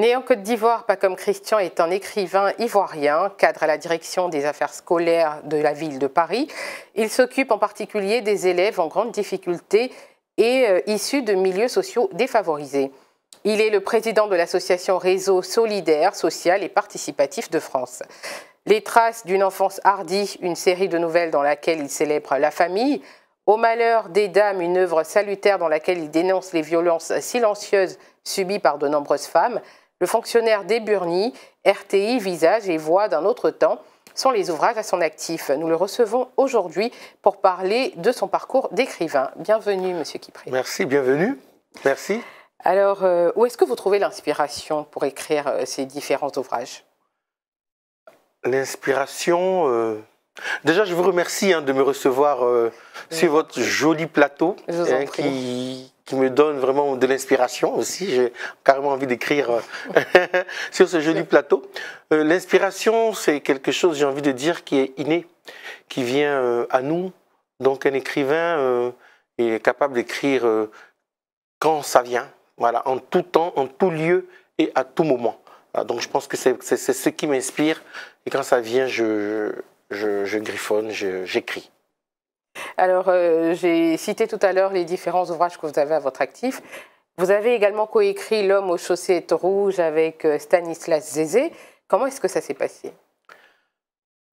Né en Côte d'Ivoire, pas comme Christian est un écrivain ivoirien, cadre à la direction des affaires scolaires de la ville de Paris. Il s'occupe en particulier des élèves en grande difficulté et euh, issus de milieux sociaux défavorisés. Il est le président de l'association Réseau Solidaire, Social et Participatif de France. Les traces d'une enfance hardie, une série de nouvelles dans laquelle il célèbre la famille, Au malheur des dames, une œuvre salutaire dans laquelle il dénonce les violences silencieuses subies par de nombreuses femmes, le fonctionnaire des Burny, RTI, visage et voix d'un autre temps sont les ouvrages à son actif. Nous le recevons aujourd'hui pour parler de son parcours d'écrivain. Bienvenue, Monsieur Kipré. Merci, bienvenue. Merci. Alors, euh, où est-ce que vous trouvez l'inspiration pour écrire euh, ces différents ouvrages L'inspiration. Euh, déjà, je vous remercie hein, de me recevoir sur votre joli plateau je vous en hein, prie qui me donne vraiment de l'inspiration aussi. J'ai carrément envie d'écrire euh, sur ce joli plateau. Euh, l'inspiration, c'est quelque chose, j'ai envie de dire, qui est inné, qui vient euh, à nous. Donc un écrivain est capable d'écrire quand ça vient, voilà, en tout temps, en tout lieu et à tout moment. donc je pense que c'est ce qui m'inspire. Et quand ça vient, je, je griffonne, j'écris. Alors, euh, j'ai cité tout à l'heure les différents ouvrages que vous avez à votre actif. Vous avez également coécrit L'homme aux chaussettes rouges avec euh, Stanislas Zézé. Comment est-ce que ça s'est passé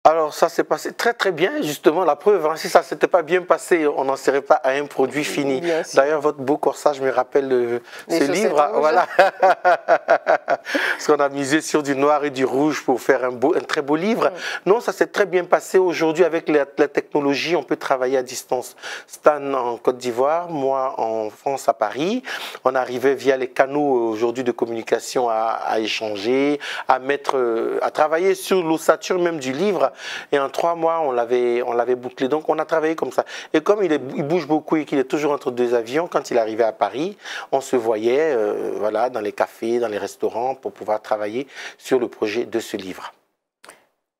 alors ça s'est passé très très bien, justement la preuve, hein, si ça s'était pas bien passé, on n'en serait pas à un produit fini. D'ailleurs votre beau corsage me rappelle euh, hein, ce livre, voilà, parce qu'on a misé sur du noir et du rouge pour faire un, beau, un très beau livre. Non, ça s'est très bien passé aujourd'hui avec la, technologie, on peut travailler à distance. Stan en Côte d'Ivoire, moi en France à Paris, on arrivait via les canaux euh, aujourd'hui de communication à, à, échanger, à mettre, euh, à travailler sur l'ossature même du livre et en trois mois, on l'avait, bouclé. Donc, on a travaillé comme ça. Et comme il, bouge beaucoup et qu'il est toujours entre deux avions, quand il arrivait à Paris, on se voyait euh, voilà, dans les cafés, dans les restaurants pour pouvoir travailler sur le projet de ce livre.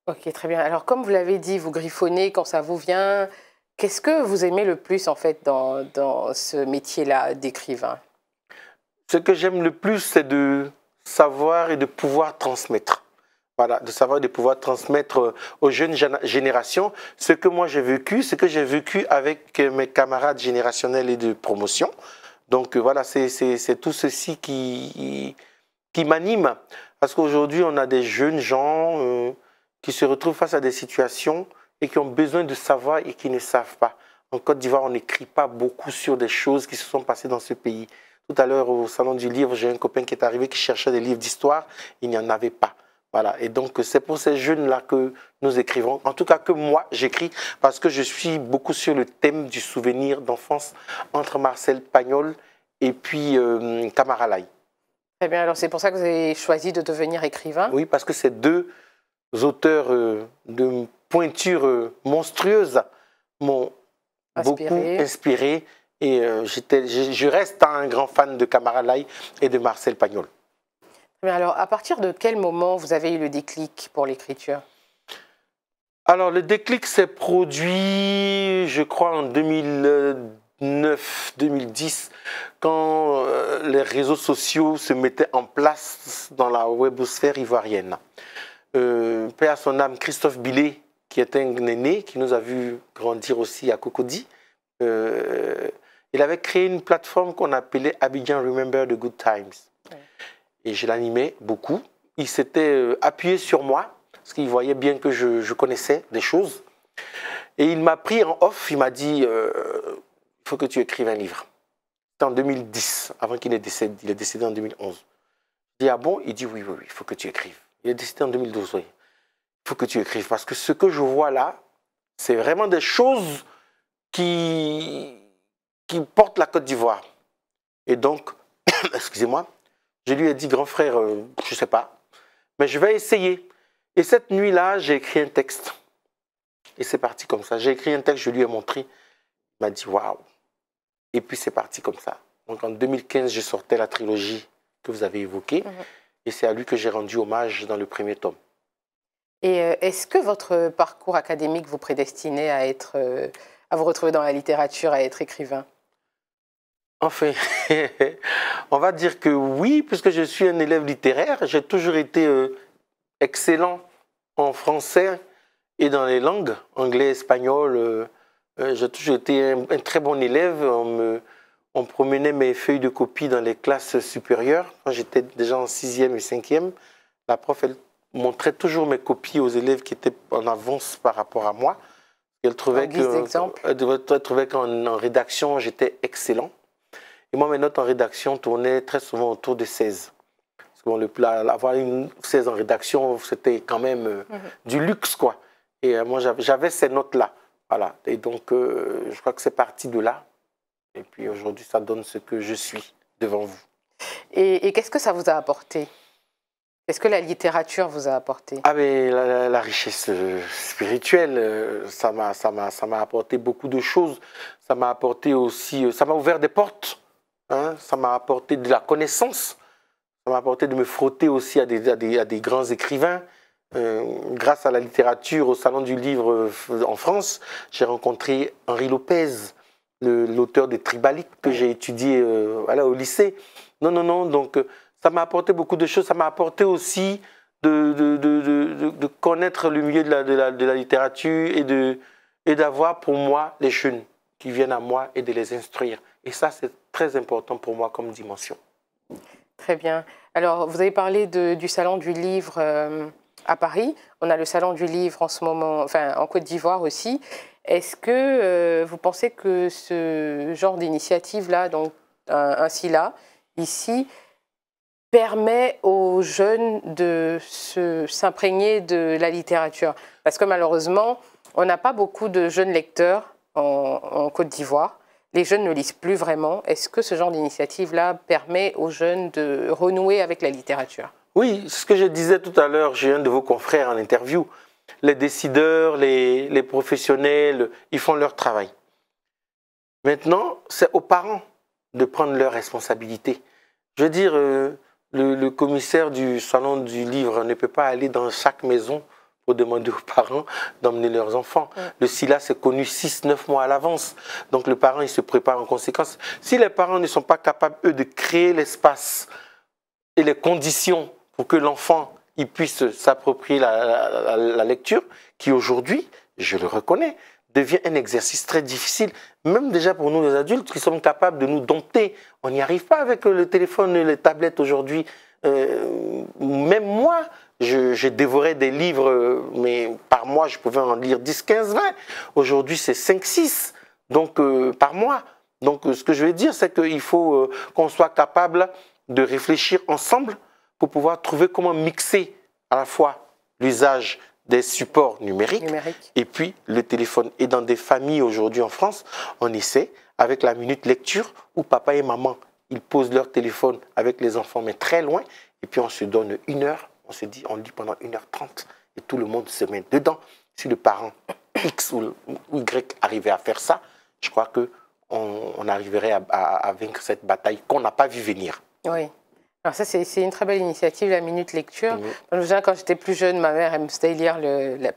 Ok, très bien. Alors, comme vous l'avez dit, vous griffonnez quand ça vous vient. Qu'est-ce que vous aimez le plus, en fait, dans ce métier-là d'écrivain Ce que j'aime le plus, c'est de savoir et de pouvoir transmettre. Voilà, de savoir de pouvoir transmettre euh, aux jeunes générations ce que moi j'ai vécu, ce que j'ai vécu avec euh, mes camarades générationnels et de promotion. Donc euh, voilà, c'est tout ceci qui, qui m'anime. Parce qu'aujourd'hui, on a des jeunes gens qui se retrouvent face à des situations et qui ont besoin de savoir et qui ne savent pas. En Côte d'Ivoire, on n'écrit pas beaucoup sur des choses qui se sont passées dans ce pays. Tout à l'heure, au Salon du Livre, j'ai un copain qui est arrivé qui cherchait des livres d'histoire. Il n'y en avait pas. Voilà. Et donc, c'est pour ces jeunes-là que nous écrivons. En tout cas, que moi, j'écris parce que je suis beaucoup sur le thème du souvenir d'enfance entre Marcel Pagnol et puis euh, Lai. Très bien. Alors, c'est pour ça que vous avez choisi de devenir écrivain Oui, parce que ces deux auteurs euh, de pointure euh, monstrueuse m'ont beaucoup inspiré. Et euh, je, reste un grand fan de Camara Lai et de Marcel Pagnol alors, à partir de quel moment vous avez eu le déclic pour l'écriture Alors, le déclic s'est produit, je crois, en 2009, 2010, quand euh, les réseaux sociaux se mettaient en place dans la webosphère ivoirienne. Euh, père à son âme, Christophe Billet, qui est un aîné, qui nous a vu grandir aussi à Cocody, euh, il avait créé une plateforme qu'on appelait Abidjan Remember the Good Times et je l'animais beaucoup. Il s'était euh, appuyé sur moi, parce qu'il voyait bien que je, connaissais des choses. Et il m'a pris en off, il m'a dit, euh, il faut que tu écrives un livre. C'était en 2010, avant qu'il ne décède, il est décédé en 2011. Je dis, ah bon Il dit, oui, oui, oui, il faut que tu écrives. Il est décédé en 2012, oui. Il faut que tu écrives, parce que ce que je vois là, c'est vraiment des choses qui, qui portent la Côte d'Ivoire. Et donc, excusez-moi, je lui ai dit, grand frère, euh, je ne sais pas, mais je vais essayer. Et cette nuit-là, j'ai écrit un texte. Et c'est parti comme ça. J'ai écrit un texte, je lui ai montré. Il m'a dit, waouh. Et puis c'est parti comme ça. Donc en 2015, je sortais la trilogie que vous avez évoquée. Mhm. Et c'est à lui que j'ai rendu hommage dans le premier tome. Et euh, est-ce que votre parcours académique vous prédestinait à, être, euh, à vous retrouver dans la littérature, à être écrivain Enfin, On va dire que oui, puisque je suis un élève littéraire, j'ai toujours été euh, excellent en français et dans les langues, anglais, espagnol. Euh, euh, j'ai toujours été un, très bon élève. On, promenait mes feuilles de copie dans les classes supérieures. Quand j'étais déjà en sixième et cinquième. la prof, elle montrait toujours mes copies aux élèves qui étaient en avance par rapport à moi. Elle trouvait qu'en rédaction, j'étais excellent. Et moi, mes notes en rédaction tournaient très souvent autour de 16. Parce bon, le, avoir une 16 en rédaction, c'était quand même euh, mhm. du luxe, quoi. Et euh, moi, j'avais ces notes-là. Voilà. Et donc, euh, je crois que c'est parti de là. Et puis aujourd'hui, ça donne ce que je suis devant vous. Et, qu'est-ce que ça vous a apporté Qu'est-ce que la littérature vous a apporté Ah, mais la, la richesse spirituelle, ça m'a apporté beaucoup de choses. Ça m'a apporté aussi, ça m'a ouvert des portes Hein, ça m'a apporté de la connaissance. Ça m'a apporté de me frotter aussi à des, grands écrivains. Euh, grâce à la littérature, au Salon du Livre euh, en France, j'ai rencontré Henri Lopez, l'auteur des Tribaliques que j'ai étudié euh, au lycée. Non, non, non. Donc, ça m'a apporté beaucoup de choses. Ça m'a apporté aussi de, connaître le milieu de la, littérature et d'avoir pour moi les jeunes qui viennent à moi et de les instruire. Et ça, c'est très important pour moi comme dimension. Très bien. Alors, vous avez parlé du salon du livre euh, à Paris. On a le salon du livre en ce moment, enfin en Côte d'Ivoire aussi. Est-ce que euh, vous pensez que ce genre d'initiative-là, donc euh, ainsi là, ici, permet aux jeunes de s'imprégner de la littérature Parce que malheureusement, on n'a pas beaucoup de jeunes lecteurs en Côte d'Ivoire les jeunes ne lisent plus vraiment. Est-ce que ce genre d'initiative-là permet aux jeunes de renouer avec la littérature Oui, c'est ce que je disais tout à l'heure, j'ai un de vos confrères en interview. Les décideurs, les, professionnels, ils font leur travail. Maintenant, c'est aux parents de prendre leurs responsabilités. Je veux dire, euh, le, commissaire du salon du livre ne peut pas aller dans chaque maison pour demander aux parents d'emmener leurs enfants. Le SILA, c'est connu 6-9 mois à l'avance. Donc le parent, il se prépare en conséquence. Si les parents ne sont pas capables, eux, de créer l'espace et les conditions pour que l'enfant il puisse s'approprier la, lecture, qui aujourd'hui, je le reconnais, devient un exercice très difficile, même déjà pour nous les adultes qui sommes capables de nous dompter. On n'y arrive pas avec le téléphone, et les tablettes aujourd'hui. Euh, même moi, je, dévoré des livres, mais par mois, je pouvais en lire 10, 15, 20. Aujourd'hui, c'est 5, 6, donc euh, par mois. Donc, euh, ce que je veux dire, c'est qu'il faut euh, qu'on soit capable de réfléchir ensemble pour pouvoir trouver comment mixer à la fois l'usage des supports numériques et puis le téléphone. Et dans des familles aujourd'hui en France, on essaie avec la minute lecture où papa et maman, ils posent leur téléphone avec les enfants, mais très loin, et puis on se donne une heure on se dit, on lit pendant 1h30 et tout le monde se met dedans. Si le parent X ou Y arrivait à faire ça, je crois que on, arriverait à, vaincre cette bataille qu'on n'a pas vu venir. Oui. Alors ça, c'est une très belle initiative, la Minute Lecture. Quand j'étais plus jeune, ma mère, elle me faisait lire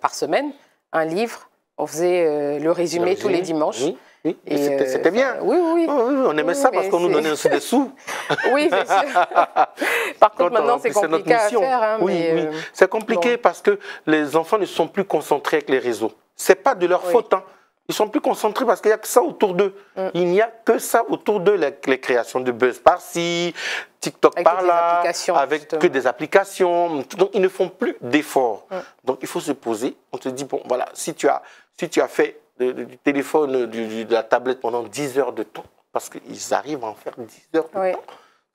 par semaine un livre. On faisait euh, le, résumé tous les dimanches. Oui, c'était euh, bien. Oui, oui. on aimait ça parce qu'on nous donnait des sous. oui, c'est sûr. Par contre, maintenant, hein, euh, c'est compliqué à faire. oui, c'est compliqué parce que les enfants ne sont plus concentrés avec les réseaux. C'est pas de leur faute. Hein. Ils sont plus concentrés parce qu'il n'y a que ça autour d'eux. Mm. Il n'y a que ça autour d'eux, les, créations de buzz par-ci, TikTok par-là, avec que des applications. Donc, ils ne font plus d'efforts. Mm. Donc, il faut se poser. On te dit, bon, voilà, si tu as, si tu as fait du téléphone, de la tablette pendant 10 heures de temps, parce qu'ils arrivent à en faire 10 heures de temps.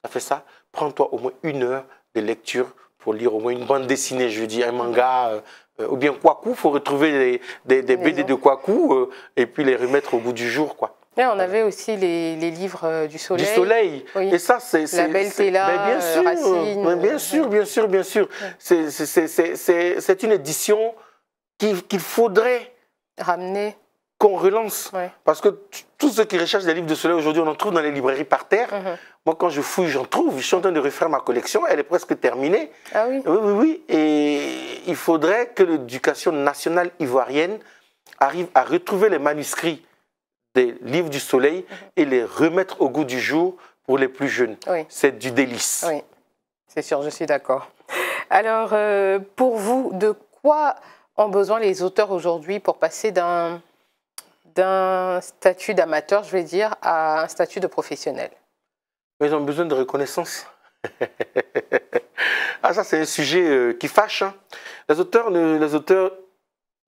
Ça fait ça. Prends-toi au moins une heure de lecture pour lire au moins une bande dessinée, je veux dire, un manga, euh, euh, ou bien Kwaku, il faut retrouver des, BD de Kwaku euh, et puis les remettre au bout du jour. quoi. Et on avait aussi les, livres du soleil. Du soleil. Et ça, c'est. La mais bien sûr, bien sûr, bien sûr, bien sûr. C'est une édition qu'il faudrait. Ramener qu'on relance. Parce que tous ceux qui recherchent des livres de soleil aujourd'hui, on en trouve dans les librairies par terre. Mhm. Moi, quand je fouille, j'en trouve. Je suis en train de refaire ma collection. Elle est presque terminée. Ah oui Oui, oui, Et il faudrait que l'éducation nationale ivoirienne arrive à retrouver les manuscrits des livres du soleil mhm. et les remettre au goût du jour pour les plus jeunes. C'est du délice. Oui, c'est sûr, je suis d'accord. Alors, euh, pour vous, de quoi ont besoin les auteurs aujourd'hui pour passer d'un d'un statut d'amateur, je veux dire, à un statut de professionnel. Mais ils ont besoin de reconnaissance. ah, ça, c'est un sujet euh, qui fâche. Hein. Les auteurs, les auteurs,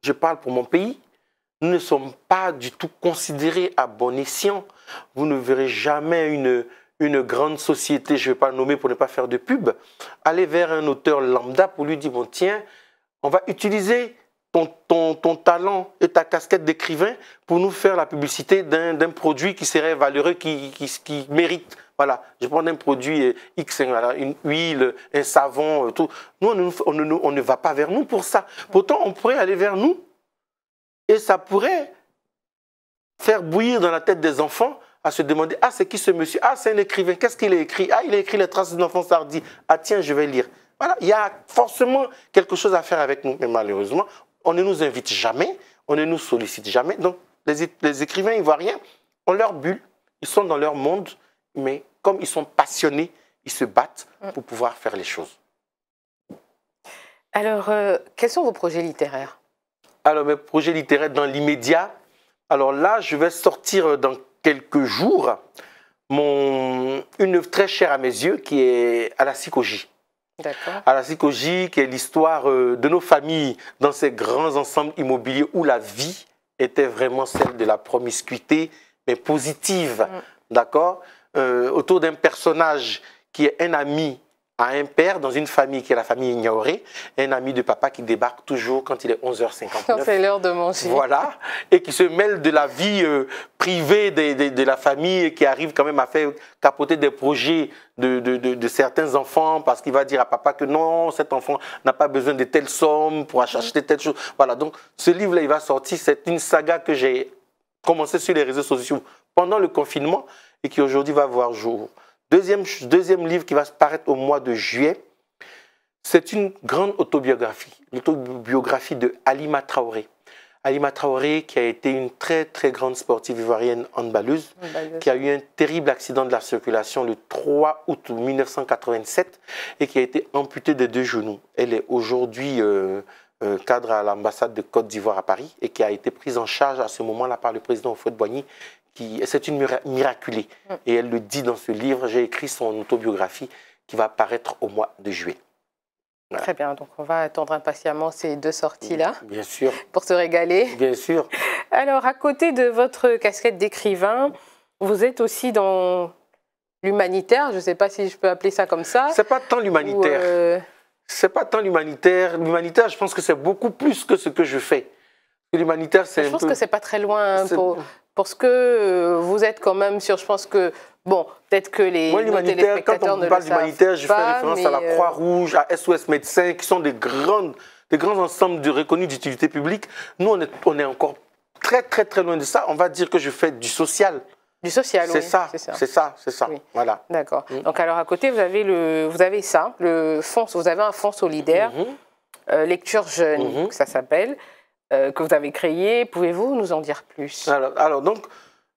je parle pour mon pays, ne sont pas du tout considérés à bon escient. Vous ne verrez jamais une, une grande société, je ne vais pas nommer pour ne pas faire de pub, aller vers un auteur lambda pour lui dire, bon tiens, on va utiliser ton, talent et ta casquette d'écrivain pour nous faire la publicité d'un produit qui serait valeureux, qui, qui, mérite voilà, je prends un produit euh, X, hein, une huile, un savon, euh, tout. Nous, on, ne, va pas vers nous pour ça. Pourtant, on pourrait aller vers nous et ça pourrait faire bouillir dans la tête des enfants à se demander Ah, c'est qui ce monsieur Ah, c'est un écrivain. Qu'est-ce qu'il a écrit Ah, il a écrit Les traces d'un tardive. Ah, tiens, je vais lire. Voilà, il y a forcément quelque chose à faire avec nous. Mais malheureusement, on ne nous invite jamais, on ne nous sollicite jamais. Donc, les, les écrivains ivoiriens ont leur bulle, ils sont dans leur monde, mais comme ils sont passionnés, ils se battent mm. pour pouvoir faire les choses. Alors, euh, quels sont vos projets littéraires Alors, mes projets littéraires dans l'immédiat. Alors là, je vais sortir euh, dans quelques jours mon, une œuvre très chère à mes yeux qui est à la psychologie à la psychologie, qui est l'histoire euh, de nos familles dans ces grands ensembles immobiliers où la vie était vraiment celle de la promiscuité, mais positive, mm. d'accord euh, Autour d'un personnage qui est un ami à un père dans une famille qui est la famille ignorée un ami de papa qui débarque toujours quand il est 11h59. Quand c'est l'heure de manger. Voilà, et qui se mêle de la vie euh, privée de, la famille, qui arrive quand même à faire capoter des projets de, de certains enfants parce qu'il va dire à papa que non, cet enfant n'a pas besoin de telle somme pour acheter telle chose. Voilà, donc ce livre-là, il va sortir. C'est une saga que j'ai commencé sur les réseaux sociaux pendant le confinement et qui aujourd'hui va voir jour. Deuxième, deuxième livre qui va se paraître au mois de juillet, c'est une grande autobiographie, l'autobiographie de Alima Traoré. Alima Traoré, qui a été une très très grande sportive ivoirienne handballeuse, qui a eu un terrible accident de la circulation le 3 août 1987 et qui a été amputée des deux genoux. Elle est aujourd'hui euh, euh, cadre à l'ambassade de Côte d'Ivoire à Paris et qui a été prise en charge à ce moment-là par le président Fouette Boigny c'est une miraculée. Mm. Et elle le dit dans ce livre. J'ai écrit son autobiographie qui va apparaître au mois de juillet. Très bien, donc on va attendre impatiemment ces deux sorties-là. Mm, bien sûr. Pour se régaler. Bien sûr. Alors, à côté de votre casquette d'écrivain, vous êtes aussi dans l'humanitaire, je ne sais pas si je peux appeler ça comme ça. C'est pas tant l'humanitaire. Euh, c'est pas tant l'humanitaire. L'humanitaire, je pense que c'est beaucoup plus que ce que je fais. L'humanitaire, c'est. Je pense que c'est pas très loin hein, pour, parce que euh, vous êtes quand même sur, je pense que Bon, peut-être que les Moi, l'humanitaire, quand on parle d'humanitaire, je fais référence à la euh, Croix-Rouge, à SOS Médecins, qui sont des, grandes, des grands ensembles de reconnus d'utilité publique. Nous, on est, on est, encore très, très, très loin de ça. On va dire que je fais du social. Du social, c'est oui, ça, c'est ça, c'est ça, c'est ça. Voilà. D'accord. Mm. Donc alors à côté, vous avez le, vous avez ça, le fonds, vous avez un fonds solidaire, mm-hmm. euh, lecture jeune, mm-hmm. ça s'appelle. Euh, que vous avez créé, Pouvez-vous nous en dire plus alors, donc,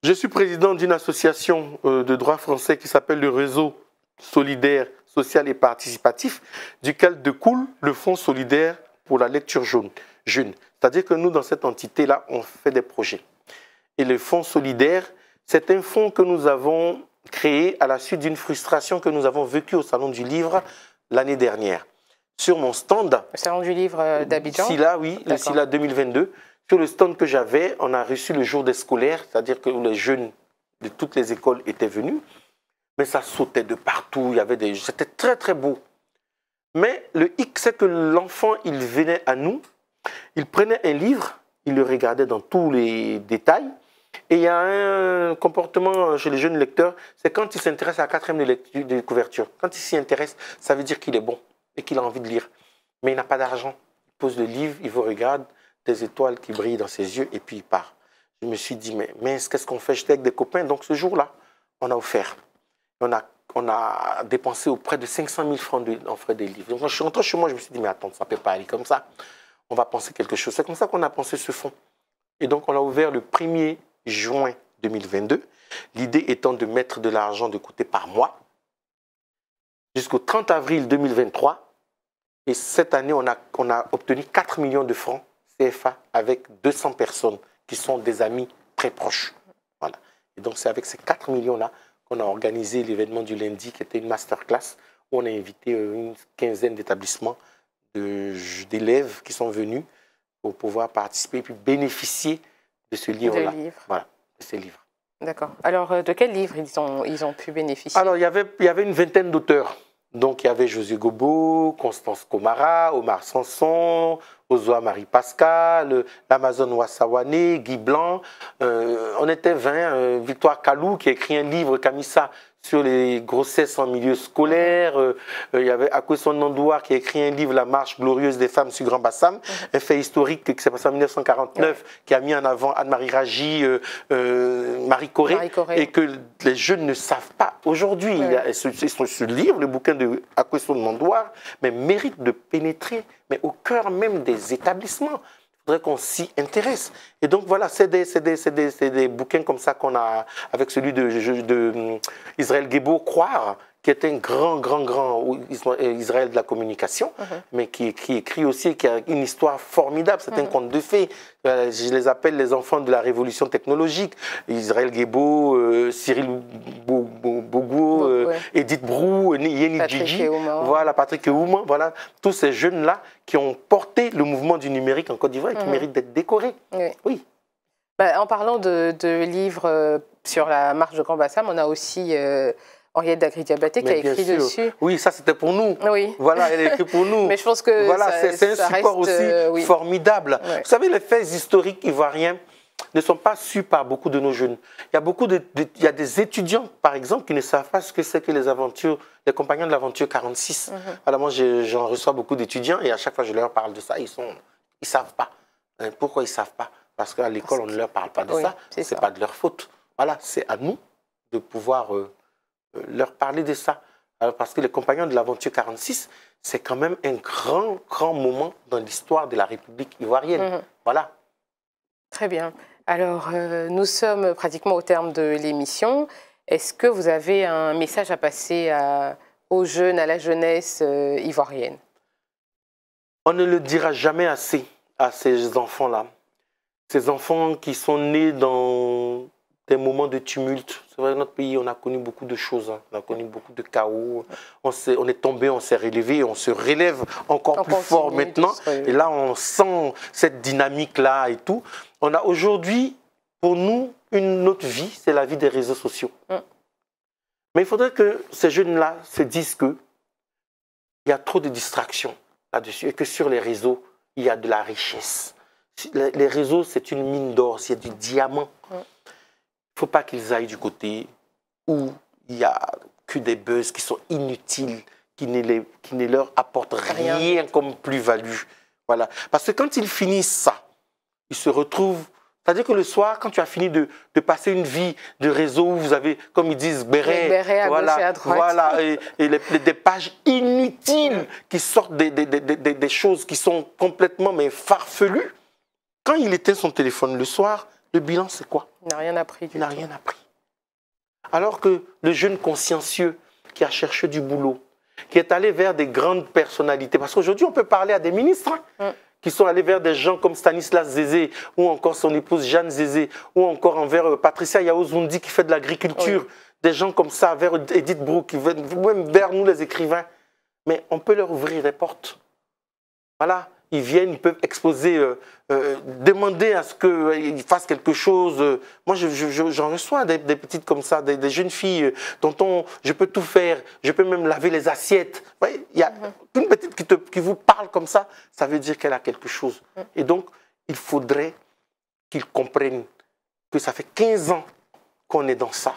je suis président d'une association euh, de droit français qui s'appelle le Réseau solidaire, social et participatif, duquel découle le Fonds solidaire pour la lecture jaune. C'est-à-dire que nous, dans cette entité-là, on fait des projets. Et le Fonds solidaire, c'est un fonds que nous avons créé à la suite d'une frustration que nous avons vécue au Salon du Livre l'année dernière sur mon stand. Le salon du livre euh, d'Abidjan là, oui, le là 2022. Sur le stand que j'avais, on a reçu le jour des scolaires, c'est-à-dire que les jeunes de toutes les écoles étaient venus. Mais ça sautait de partout, il y avait des... C'était très, très beau. Mais le hic, c'est que l'enfant, il venait à nous, il prenait un livre, il le regardait dans tous les détails. Et il y a un comportement chez les jeunes lecteurs, c'est quand il s'intéresse à la quatrième de, de couverture. Quand il s'y intéresse, ça veut dire qu'il est bon qu'il a envie de lire. Mais il n'a pas d'argent. Il pose le livre, il vous regarde, des étoiles qui brillent dans ses yeux, et puis il part. Je me suis dit, mais, mais qu'est-ce qu'on fait J'étais avec des copains, donc ce jour-là, on a offert. On a, on a dépensé auprès de 500 000 francs en frais des livres. Donc quand je suis rentré chez moi, je me suis dit, mais attends, ça ne peut pas aller comme ça. On va penser quelque chose. C'est comme ça qu'on a pensé ce fonds. Et donc on l'a ouvert le 1er juin 2022. L'idée étant de mettre de l'argent de côté par mois jusqu'au 30 avril 2023 et cette année, on a, on a obtenu 4 millions de francs CFA avec 200 personnes qui sont des amis très proches. Voilà. Et donc, c'est avec ces 4 millions-là qu'on a organisé l'événement du lundi qui était une masterclass où on a invité euh, une quinzaine d'établissements d'élèves qui sont venus pour pouvoir participer et puis bénéficier de ce livre-là. Voilà, de ces livres. D'accord. Alors, euh, de quels livres ils ont, ils ont pu bénéficier Alors, il y, avait, il y avait une vingtaine d'auteurs. Donc il y avait José Gobo, Constance Comara, Omar Sanson, Ozoa Marie Pascal, l'Amazon Wassawane, Guy Blanc. Euh, on était 20. Euh, Victoire Kalou qui a écrit un livre, Camissa, sur les grossesses en milieu scolaire. Euh, euh, il y avait Akweson Nandouar qui a écrit un livre, La marche glorieuse des femmes sur Grand Bassam, mhm. un fait historique qui s'est passé en 1949, qui a mis en avant Anne-Marie Ragy, euh, Marie, Corée, et que les jeunes ne savent pas aujourd'hui. Ce, livre, le bouquin de Akweson Nandouar, mais mérite de pénétrer mais au cœur même des établissements faudrait qu'on s'y intéresse. Et donc voilà, c'est des, des, des, bouquins comme ça qu'on a, avec celui de, de, hum, Israël Guébo, Croire, qui est un grand, grand, grand euh, Israël de la communication, uh-huh. mais qui, qui, écrit aussi, qui a une histoire formidable. C'est un uh-huh. conte de fées. Euh, je les appelle les enfants de la révolution technologique. Israël Guébo, euh, Cyril Bougou, Edith Brou, Yeni Gigi, voilà, Patrick Houman, voilà, tous ces jeunes-là qui ont porté le mouvement du numérique en Côte d'Ivoire et qui uh-huh. méritent d'être décorés. Oui. Bah, en parlant de, de livres sur la marche de Grand Bassam, on a aussi... Henriette Dagri-Diabaté qui a écrit dessus. Oui, ça c'était pour nous. Oui. Voilà, elle a écrit pour nous. Mais je pense que voilà, c'est un support aussi euh, formidable. Vous savez, les faits historiques ivoiriens ne sont pas su par beaucoup de nos jeunes. Il y a beaucoup de, il y a des étudiants, par exemple, qui ne savent pas ce que c'est que les aventures, les compagnons de l'aventure 46. Mhm. moi, j'en reçois beaucoup d'étudiants et à chaque fois, je leur parle de ça. Ils sont, ils savent pas. Hein, pourquoi ils savent pas Parce qu'à l'école, on ne leur parle pas de ça. ça. C'est pas de leur faute. Voilà, c'est à nous de pouvoir euh, leur parler de ça. parce que les compagnons de l'aventure 46, c'est quand même un grand, grand moment dans l'histoire de la République ivoirienne. Mhm. Voilà. Très bien. Alors, euh, nous sommes pratiquement au terme de l'émission. Est-ce que vous avez un message à passer aux jeunes, à la jeunesse euh, ivoirienne On ne le dira jamais assez à ces enfants-là. Ces enfants qui sont nés dans des moments de tumulte. C'est vrai, notre pays, on a connu beaucoup de choses. Hein. On a connu beaucoup de chaos. On, est, on est tombé, on s'est relevé, on se relève encore plus fort maintenant. Et là, on sent cette dynamique-là et tout. On a aujourd'hui, pour nous, une autre vie, c'est la vie des réseaux sociaux. Mm. Mais il faudrait que ces jeunes-là se disent que il y a trop de distractions là-dessus et que sur les réseaux, il y a de la richesse. Les réseaux, c'est une mine d'or, c'est du diamant. Mm faut pas qu'ils aillent du côté où il y a que des buzz qui sont inutiles, qui ne, leur apportent rien, comme plus-value. Voilà. Parce que quand ils finissent ça, ils se retrouvent c'est-à-dire que le soir, quand tu as fini de, passer une vie de réseau où vous avez, comme ils disent, béré, voilà, voilà, et, des pages inutiles qui sortent des, choses qui sont complètement mais farfelues, quand il éteint son téléphone le soir, le bilan, c'est quoi Il n'a rien appris. Du il n'a rien appris. Alors que le jeune consciencieux qui a cherché du boulot, qui est allé vers des grandes personnalités, parce qu'aujourd'hui, on peut parler à des ministres hein, mm. qui sont allés vers des gens comme Stanislas Zézé, ou encore son épouse Jeanne Zézé, ou encore envers euh, Patricia Yaozundi qui fait de l'agriculture, des gens comme ça, vers Edith Brooke, qui même vers nous les écrivains. Mais on peut leur ouvrir les portes. Voilà ils viennent, ils peuvent exposer, euh, euh, demander à ce qu'ils euh, fassent quelque chose. Moi, j'en je, reçois des, petites comme ça, des, jeunes filles dont je peux tout faire, je peux même laver les assiettes. il y a mm-hmm. une petite qui, vous parle comme ça, ça veut dire qu'elle a quelque chose. Mm. Et donc, il faudrait qu'ils comprennent que ça fait 15 ans qu'on est dans ça.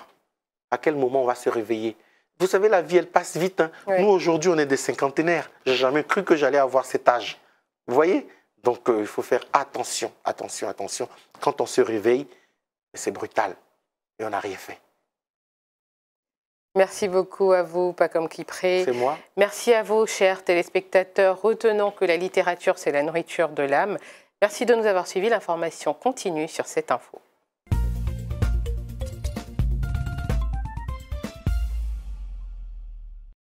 À quel moment on va se réveiller Vous savez, la vie, elle passe vite. Hein. Nous, aujourd'hui, on est des cinquantenaires. J'ai jamais cru que j'allais avoir cet âge. Vous voyez Donc euh, il faut faire attention, attention, attention. Quand on se réveille, c'est brutal et on n'a rien fait. Merci beaucoup à vous, pas comme qui C'est moi. Merci à vous, chers téléspectateurs. Retenons que la littérature, c'est la nourriture de l'âme. Merci de nous avoir suivis. L'information continue sur cette info.